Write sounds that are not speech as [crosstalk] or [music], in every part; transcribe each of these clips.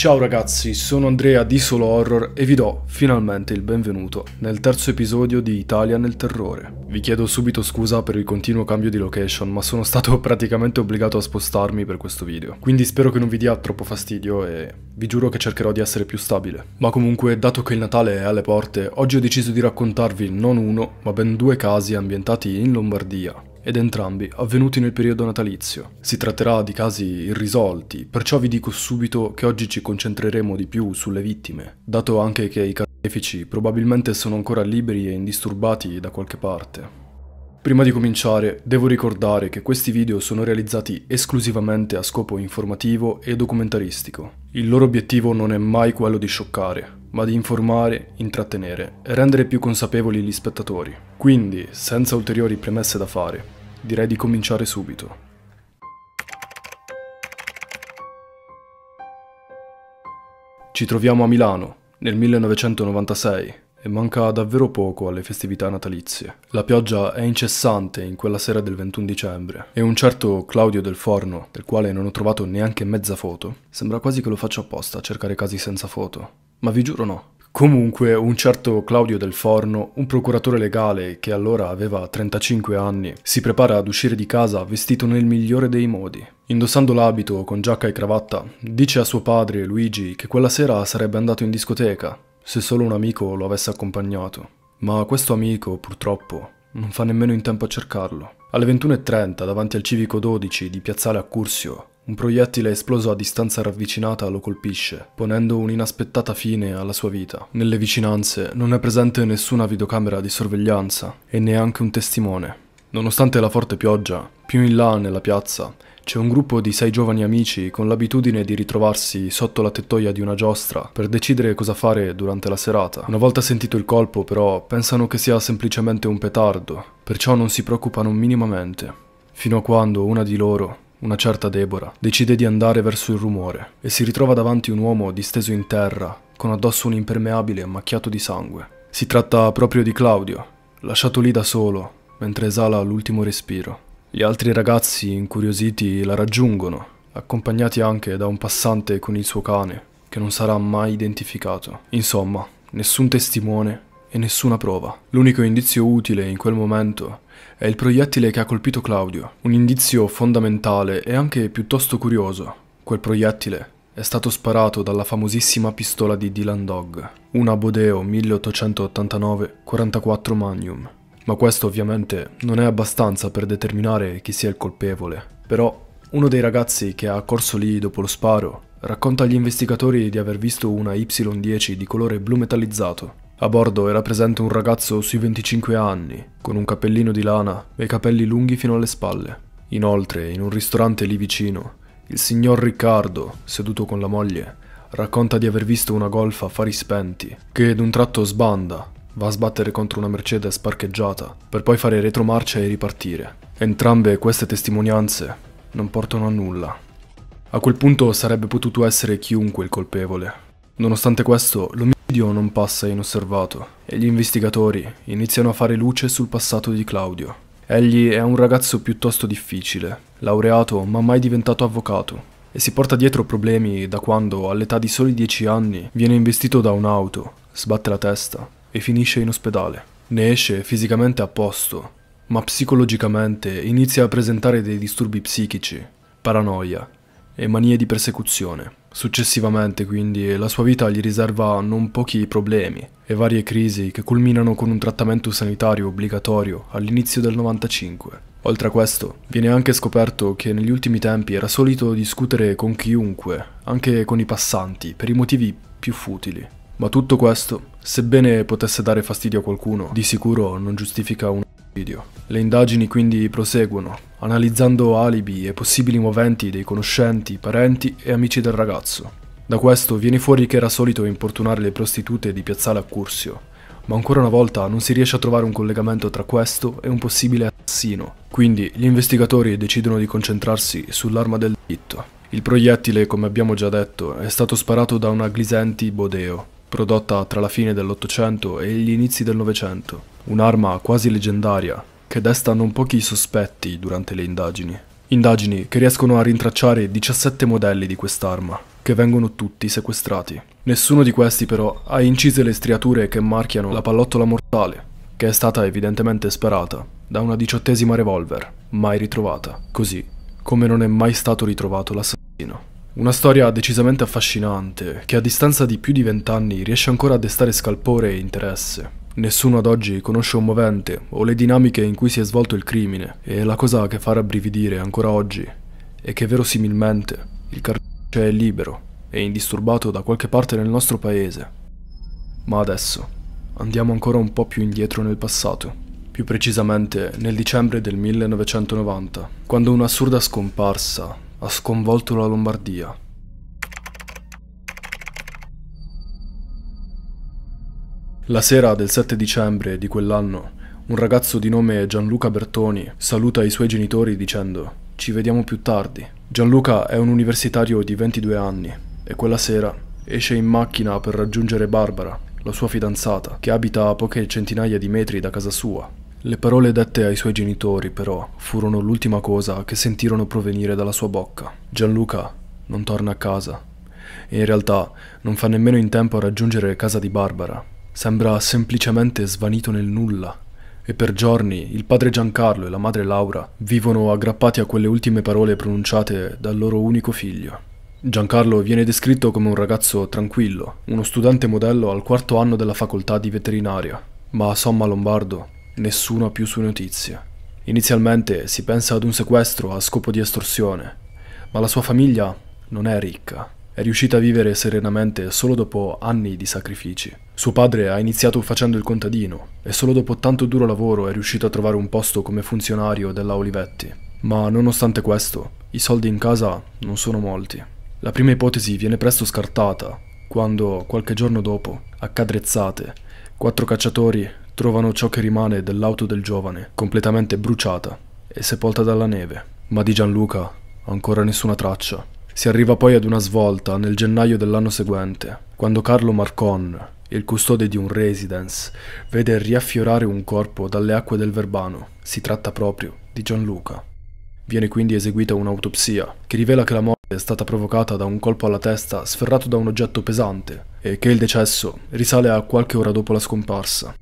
Ciao ragazzi, sono Andrea di Solo Horror e vi do finalmente il benvenuto nel terzo episodio di Italia nel terrore. Vi chiedo subito scusa per il continuo cambio di location, ma sono stato [laughs] praticamente obbligato a spostarmi per questo video. Quindi spero che non vi dia troppo fastidio e vi giuro che cercherò di essere più stabile. Ma comunque, dato che il Natale è alle porte, oggi ho deciso di raccontarvi non uno, ma ben due casi ambientati in Lombardia, ed entrambi avvenuti nel periodo natalizio. Si tratterà di casi irrisolti, perciò vi dico subito che oggi ci concentreremo di più sulle vittime, dato anche che i carnefici probabilmente sono ancora liberi e indisturbati da qualche parte. Prima di cominciare, devo ricordare che questi video sono realizzati esclusivamente a scopo informativo e documentaristico. Il loro obiettivo non è mai quello di scioccare, ma di informare, intrattenere e rendere più consapevoli gli spettatori. Quindi, senza ulteriori premesse da fare, direi di cominciare subito. Ci troviamo a Milano, nel 1996, e manca davvero poco alle festività natalizie. La pioggia è incessante in quella sera del 21 dicembre, e un certo Claudio del Forno, del quale non ho trovato neanche mezza foto, sembra quasi che lo faccia apposta a cercare casi senza foto. Ma vi giuro no, Comunque, un certo Claudio Del Forno, un procuratore legale che allora aveva 35 anni, si prepara ad uscire di casa vestito nel migliore dei modi. Indossando l'abito con giacca e cravatta, dice a suo padre Luigi che quella sera sarebbe andato in discoteca, se solo un amico lo avesse accompagnato. Ma questo amico, purtroppo, non fa nemmeno in tempo a cercarlo. Alle 21.30, davanti al civico 12 di Piazzale Accursio, un proiettile esploso a distanza ravvicinata lo colpisce, ponendo un'inaspettata fine alla sua vita. Nelle vicinanze non è presente nessuna videocamera di sorveglianza e neanche un testimone. Nonostante la forte pioggia, più in là nella piazza c'è un gruppo di sei giovani amici con l'abitudine di ritrovarsi sotto la tettoia di una giostra per decidere cosa fare durante la serata. Una volta sentito il colpo però pensano che sia semplicemente un petardo, perciò non si preoccupano minimamente, fino a quando una di loro una certa Deborah, decide di andare verso il rumore e si ritrova davanti un uomo disteso in terra, con addosso un impermeabile macchiato di sangue. Si tratta proprio di Claudio, lasciato lì da solo, mentre esala l'ultimo respiro. Gli altri ragazzi, incuriositi, la raggiungono, accompagnati anche da un passante con il suo cane, che non sarà mai identificato. Insomma, nessun testimone e nessuna prova. L'unico indizio utile in quel momento è il proiettile che ha colpito Claudio. Un indizio fondamentale e anche piuttosto curioso. Quel proiettile è stato sparato dalla famosissima pistola di Dylan Dog, una Bodeo 1889 44 Magnum. Ma questo ovviamente non è abbastanza per determinare chi sia il colpevole. Però uno dei ragazzi che ha accorso lì dopo lo sparo racconta agli investigatori di aver visto una Y10 di colore blu metallizzato a bordo era presente un ragazzo sui 25 anni, con un cappellino di lana e i capelli lunghi fino alle spalle. Inoltre, in un ristorante lì vicino, il signor Riccardo, seduto con la moglie, racconta di aver visto una golfa a fari spenti, che d'un tratto sbanda, va a sbattere contro una Mercedes parcheggiata, per poi fare retromarcia e ripartire. Entrambe queste testimonianze non portano a nulla. A quel punto sarebbe potuto essere chiunque il colpevole. Nonostante questo, l'omicidio Video non passa inosservato e gli investigatori iniziano a fare luce sul passato di Claudio. Egli è un ragazzo piuttosto difficile, laureato ma mai diventato avvocato, e si porta dietro problemi da quando, all'età di soli 10 anni, viene investito da un'auto, sbatte la testa e finisce in ospedale. Ne esce fisicamente a posto, ma psicologicamente inizia a presentare dei disturbi psichici, paranoia e manie di persecuzione. Successivamente, quindi, la sua vita gli riserva non pochi problemi e varie crisi che culminano con un trattamento sanitario obbligatorio all'inizio del 95. Oltre a questo, viene anche scoperto che negli ultimi tempi era solito discutere con chiunque, anche con i passanti, per i motivi più futili. Ma tutto questo, sebbene potesse dare fastidio a qualcuno, di sicuro non giustifica un video. Le indagini quindi proseguono, analizzando alibi e possibili moventi dei conoscenti, parenti e amici del ragazzo. Da questo viene fuori che era solito importunare le prostitute di piazzale a Cursio, ma ancora una volta non si riesce a trovare un collegamento tra questo e un possibile assassino, quindi gli investigatori decidono di concentrarsi sull'arma del delitto. Il proiettile, come abbiamo già detto, è stato sparato da una Glisenti Bodeo, prodotta tra la fine dell'Ottocento e gli inizi del Novecento un'arma quasi leggendaria che desta non pochi sospetti durante le indagini. Indagini che riescono a rintracciare 17 modelli di quest'arma, che vengono tutti sequestrati. Nessuno di questi però ha incise le striature che marchiano la pallottola mortale, che è stata evidentemente sparata da una diciottesima revolver, mai ritrovata, così come non è mai stato ritrovato l'assassino. Una storia decisamente affascinante, che a distanza di più di vent'anni riesce ancora a destare scalpore e interesse, Nessuno ad oggi conosce un movente o le dinamiche in cui si è svolto il crimine e la cosa che fa rabbrividire ancora oggi è che verosimilmente il carcere è libero e indisturbato da qualche parte nel nostro paese. Ma adesso andiamo ancora un po' più indietro nel passato, più precisamente nel dicembre del 1990, quando un'assurda scomparsa ha sconvolto la Lombardia. La sera del 7 dicembre di quell'anno, un ragazzo di nome Gianluca Bertoni saluta i suoi genitori dicendo Ci vediamo più tardi. Gianluca è un universitario di 22 anni e quella sera esce in macchina per raggiungere Barbara, la sua fidanzata, che abita a poche centinaia di metri da casa sua. Le parole dette ai suoi genitori, però, furono l'ultima cosa che sentirono provenire dalla sua bocca. Gianluca non torna a casa e in realtà non fa nemmeno in tempo a raggiungere casa di Barbara sembra semplicemente svanito nel nulla. E per giorni il padre Giancarlo e la madre Laura vivono aggrappati a quelle ultime parole pronunciate dal loro unico figlio. Giancarlo viene descritto come un ragazzo tranquillo, uno studente modello al quarto anno della facoltà di veterinaria, ma a Somma Lombardo nessuno ha più sue notizie. Inizialmente si pensa ad un sequestro a scopo di estorsione, ma la sua famiglia non è ricca è riuscita a vivere serenamente solo dopo anni di sacrifici. Suo padre ha iniziato facendo il contadino e solo dopo tanto duro lavoro è riuscito a trovare un posto come funzionario della Olivetti. Ma nonostante questo, i soldi in casa non sono molti. La prima ipotesi viene presto scartata quando, qualche giorno dopo, a cadrezzate, quattro cacciatori trovano ciò che rimane dell'auto del giovane, completamente bruciata e sepolta dalla neve. Ma di Gianluca ancora nessuna traccia. Si arriva poi ad una svolta nel gennaio dell'anno seguente, quando Carlo Marcon, il custode di un residence, vede riaffiorare un corpo dalle acque del Verbano. Si tratta proprio di Gianluca. Viene quindi eseguita un'autopsia che rivela che la morte è stata provocata da un colpo alla testa sferrato da un oggetto pesante e che il decesso risale a qualche ora dopo la scomparsa.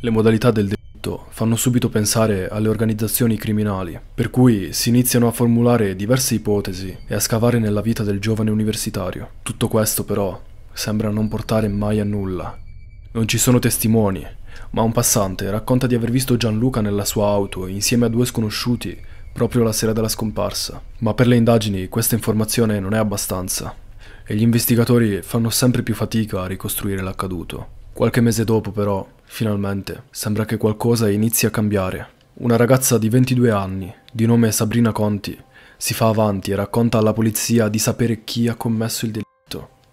Le modalità del delitto tutto fanno subito pensare alle organizzazioni criminali, per cui si iniziano a formulare diverse ipotesi e a scavare nella vita del giovane universitario. Tutto questo però sembra non portare mai a nulla. Non ci sono testimoni, ma un passante racconta di aver visto Gianluca nella sua auto insieme a due sconosciuti proprio la sera della scomparsa. Ma per le indagini questa informazione non è abbastanza e gli investigatori fanno sempre più fatica a ricostruire l'accaduto. Qualche mese dopo però, finalmente, sembra che qualcosa inizi a cambiare. Una ragazza di 22 anni, di nome Sabrina Conti, si fa avanti e racconta alla polizia di sapere chi ha commesso il delitto.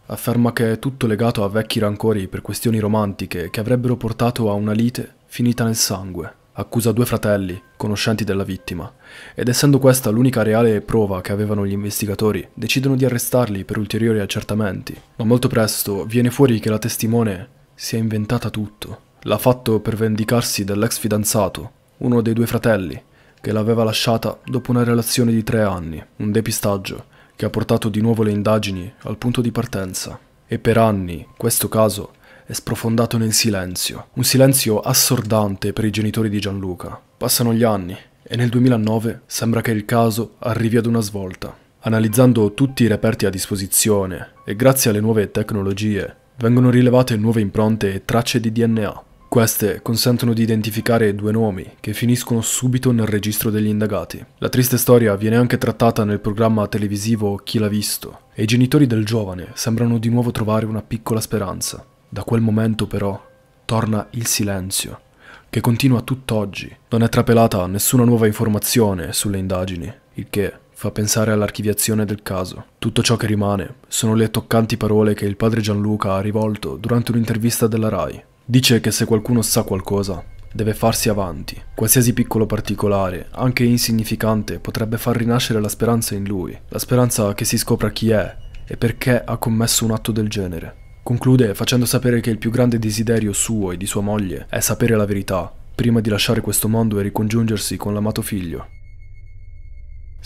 Afferma che è tutto legato a vecchi rancori per questioni romantiche che avrebbero portato a una lite finita nel sangue. Accusa due fratelli, conoscenti della vittima, ed essendo questa l'unica reale prova che avevano gli investigatori, decidono di arrestarli per ulteriori accertamenti. Ma molto presto viene fuori che la testimone si è inventata tutto. L'ha fatto per vendicarsi dell'ex fidanzato, uno dei due fratelli, che l'aveva lasciata dopo una relazione di tre anni, un depistaggio che ha portato di nuovo le indagini al punto di partenza. E per anni questo caso è sprofondato nel silenzio, un silenzio assordante per i genitori di Gianluca. Passano gli anni e nel 2009 sembra che il caso arrivi ad una svolta. Analizzando tutti i reperti a disposizione e grazie alle nuove tecnologie, vengono rilevate nuove impronte e tracce di DNA. Queste consentono di identificare due nomi che finiscono subito nel registro degli indagati. La triste storia viene anche trattata nel programma televisivo Chi l'ha visto e i genitori del giovane sembrano di nuovo trovare una piccola speranza. Da quel momento però torna il silenzio, che continua tutt'oggi. Non è trapelata nessuna nuova informazione sulle indagini, il che fa pensare all'archiviazione del caso. Tutto ciò che rimane sono le toccanti parole che il padre Gianluca ha rivolto durante un'intervista della RAI. Dice che se qualcuno sa qualcosa, deve farsi avanti. Qualsiasi piccolo particolare, anche insignificante, potrebbe far rinascere la speranza in lui, la speranza che si scopra chi è e perché ha commesso un atto del genere. Conclude facendo sapere che il più grande desiderio suo e di sua moglie è sapere la verità, prima di lasciare questo mondo e ricongiungersi con l'amato figlio.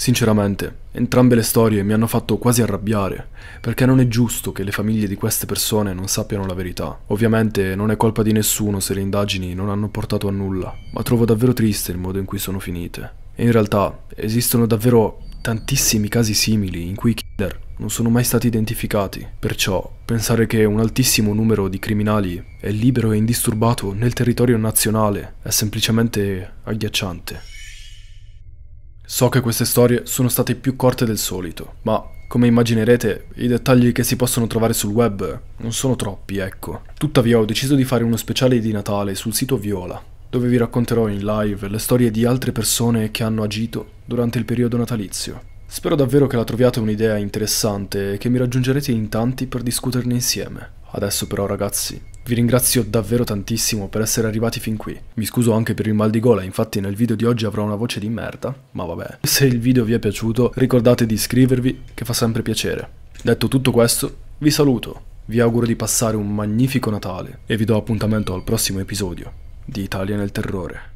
Sinceramente, entrambe le storie mi hanno fatto quasi arrabbiare, perché non è giusto che le famiglie di queste persone non sappiano la verità. Ovviamente non è colpa di nessuno se le indagini non hanno portato a nulla, ma trovo davvero triste il modo in cui sono finite. E in realtà esistono davvero tantissimi casi simili in cui i killer non sono mai stati identificati, perciò pensare che un altissimo numero di criminali è libero e indisturbato nel territorio nazionale è semplicemente agghiacciante. So che queste storie sono state più corte del solito, ma come immaginerete i dettagli che si possono trovare sul web non sono troppi, ecco. Tuttavia ho deciso di fare uno speciale di Natale sul sito Viola, dove vi racconterò in live le storie di altre persone che hanno agito durante il periodo natalizio. Spero davvero che la troviate un'idea interessante e che mi raggiungerete in tanti per discuterne insieme. Adesso però ragazzi vi ringrazio davvero tantissimo per essere arrivati fin qui. Mi scuso anche per il mal di gola, infatti nel video di oggi avrò una voce di merda, ma vabbè. Se il video vi è piaciuto ricordate di iscrivervi che fa sempre piacere. Detto tutto questo, vi saluto, vi auguro di passare un magnifico Natale e vi do appuntamento al prossimo episodio di Italia nel Terrore.